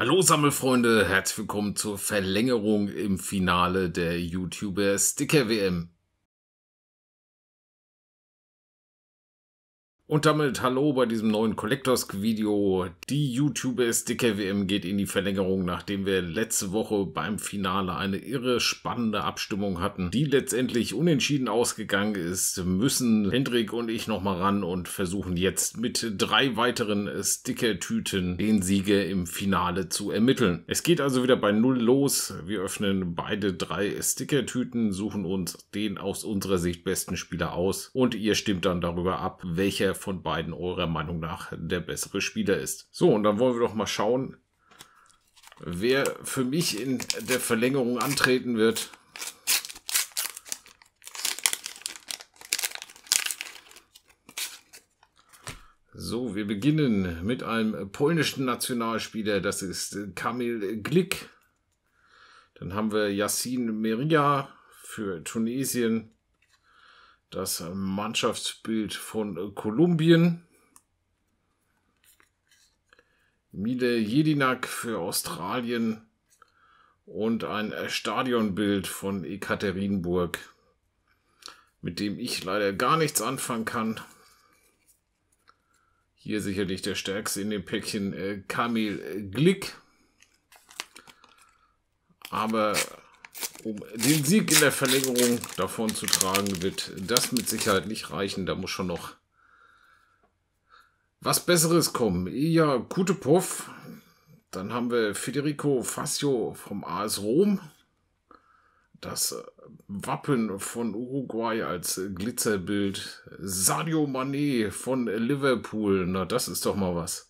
Hallo Sammelfreunde, herzlich willkommen zur Verlängerung im Finale der YouTuber Sticker WM. Und damit hallo bei diesem neuen Collectors-Video. Die YouTuber-Sticker-WM geht in die Verlängerung, nachdem wir letzte Woche beim Finale eine irre spannende Abstimmung hatten, die letztendlich unentschieden ausgegangen ist, müssen Hendrik und ich nochmal ran und versuchen jetzt mit drei weiteren Sticker-Tüten den Sieger im Finale zu ermitteln. Es geht also wieder bei Null los. Wir öffnen beide drei Sticker-Tüten, suchen uns den aus unserer Sicht besten Spieler aus und ihr stimmt dann darüber ab, welcher von beiden eurer Meinung nach der bessere Spieler ist. So, und dann wollen wir doch mal schauen, wer für mich in der Verlängerung antreten wird. So, wir beginnen mit einem polnischen Nationalspieler, das ist Kamil Glick. Dann haben wir Yassin Meria für Tunesien das Mannschaftsbild von Kolumbien. Mile Jedinak für Australien und ein Stadionbild von Ekaterinburg, mit dem ich leider gar nichts anfangen kann. Hier sicherlich der stärkste in dem Päckchen äh, Kamil Glick. Aber um den Sieg in der Verlängerung davon zu tragen, wird das mit Sicherheit nicht reichen. Da muss schon noch was Besseres kommen. Ja, gute Puff. Dann haben wir Federico Facio vom AS Rom. Das Wappen von Uruguay als Glitzerbild. Sadio Mané von Liverpool. Na, das ist doch mal was.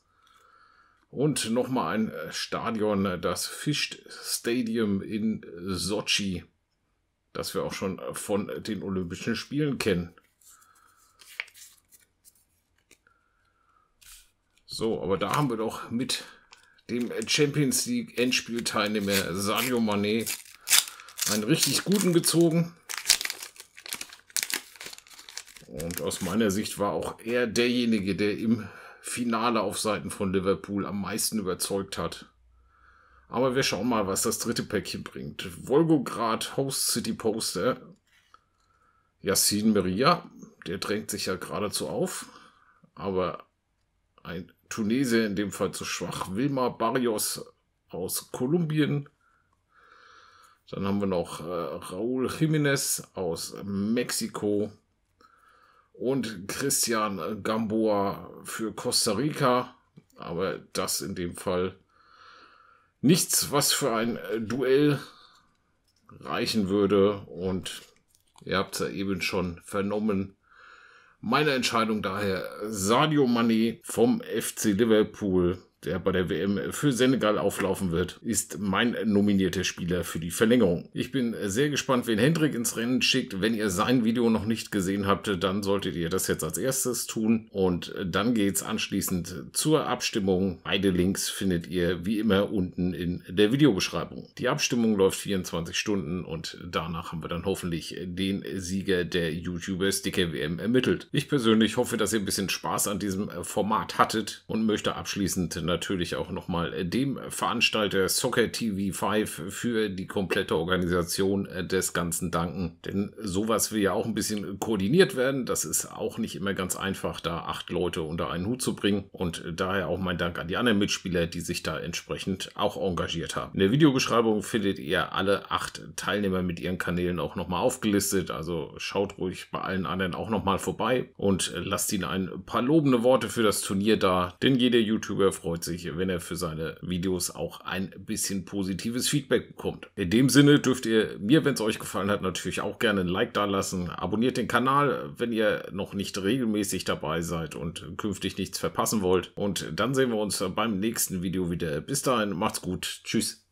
Und nochmal ein äh, Stadion, äh, das Fischt Stadium in Sochi, das wir auch schon äh, von den Olympischen Spielen kennen. So, aber da haben wir doch mit dem Champions League Endspielteilnehmer Sadio Mané einen richtig guten gezogen. Und aus meiner Sicht war auch er derjenige, der im Finale auf Seiten von Liverpool am meisten überzeugt hat. Aber wir schauen mal, was das dritte Päckchen bringt. Volgograd Host City Poster. Yassin Maria, der drängt sich ja geradezu auf. Aber ein Tunesier in dem Fall zu schwach. Wilmar Barrios aus Kolumbien. Dann haben wir noch äh, Raúl Jiménez aus Mexiko und Christian Gamboa für Costa Rica. Aber das in dem Fall nichts, was für ein äh, Duell reichen würde. Und ihr habt es ja eben schon vernommen. Meine Entscheidung daher Sadio Mane vom FC Liverpool der bei der WM für Senegal auflaufen wird, ist mein nominierter Spieler für die Verlängerung. Ich bin sehr gespannt, wen Hendrik ins Rennen schickt. Wenn ihr sein Video noch nicht gesehen habt, dann solltet ihr das jetzt als erstes tun. Und dann geht's anschließend zur Abstimmung. Beide Links findet ihr wie immer unten in der Videobeschreibung. Die Abstimmung läuft 24 Stunden und danach haben wir dann hoffentlich den Sieger der YouTuber Sticker WM ermittelt. Ich persönlich hoffe, dass ihr ein bisschen Spaß an diesem Format hattet und möchte abschließend natürlich auch nochmal äh, dem Veranstalter Soccer TV 5 für die komplette Organisation äh, des Ganzen danken. Denn sowas will ja auch ein bisschen koordiniert werden. Das ist auch nicht immer ganz einfach, da acht Leute unter einen Hut zu bringen. Und äh, daher auch mein Dank an die anderen Mitspieler, die sich da entsprechend auch engagiert haben. In der Videobeschreibung findet ihr alle acht Teilnehmer mit ihren Kanälen auch nochmal aufgelistet. Also schaut ruhig bei allen anderen auch nochmal vorbei und lasst ihnen ein paar lobende Worte für das Turnier da. Denn jeder YouTuber freut freut sich, wenn er für seine Videos auch ein bisschen positives Feedback bekommt. In dem Sinne dürft ihr mir, wenn es euch gefallen hat, natürlich auch gerne ein Like da lassen. Abonniert den Kanal, wenn ihr noch nicht regelmäßig dabei seid und künftig nichts verpassen wollt. Und dann sehen wir uns beim nächsten Video wieder. Bis dahin, macht's gut. Tschüss.